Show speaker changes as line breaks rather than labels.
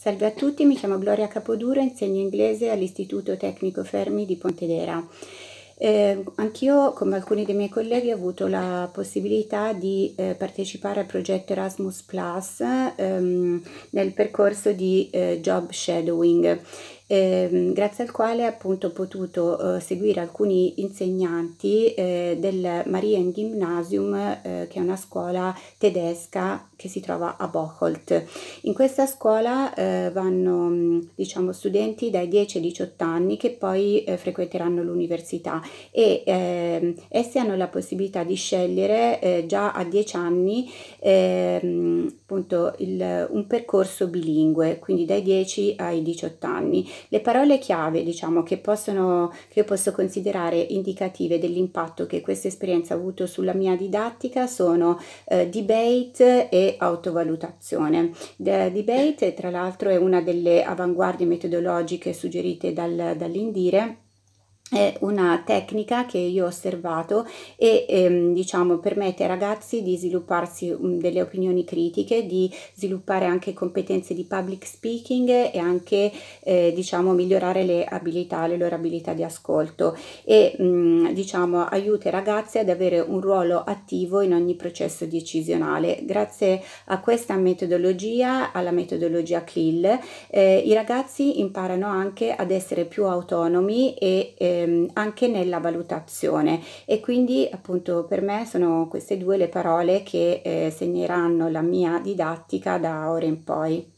Salve a tutti, mi chiamo Gloria Capoduro, insegno inglese all'Istituto Tecnico Fermi di Pontedera. Eh, anch'io, come alcuni dei miei colleghi, ho avuto la possibilità di eh, partecipare al progetto Erasmus Plus ehm, nel percorso di eh, job shadowing ehm, grazie al quale appunto ho potuto eh, seguire alcuni insegnanti eh, del Marien Gymnasium, eh, che è una scuola tedesca che si trova a Bocholt. In questa scuola eh, vanno diciamo, studenti dai 10 ai 18 anni che poi eh, frequenteranno l'università e ehm, essi hanno la possibilità di scegliere eh, già a 10 anni ehm, appunto il, un percorso bilingue, quindi dai 10 ai 18 anni. Le parole chiave, diciamo, che, possono, che io posso considerare indicative dell'impatto che questa esperienza ha avuto sulla mia didattica sono eh, debate e autovalutazione. The debate, tra l'altro, è una delle avanguardie metodologiche suggerite dal, dall'Indire è una tecnica che io ho osservato e ehm, diciamo permette ai ragazzi di svilupparsi delle opinioni critiche, di sviluppare anche competenze di public speaking e anche eh, diciamo migliorare le abilità, le loro abilità di ascolto e mh, diciamo aiuta i ragazzi ad avere un ruolo attivo in ogni processo decisionale. Grazie a questa metodologia, alla metodologia CLIL, eh, i ragazzi imparano anche ad essere più autonomi e eh, ehm, anche nella valutazione e quindi appunto per me sono queste due le parole che eh, segneranno la mia didattica da ora in poi.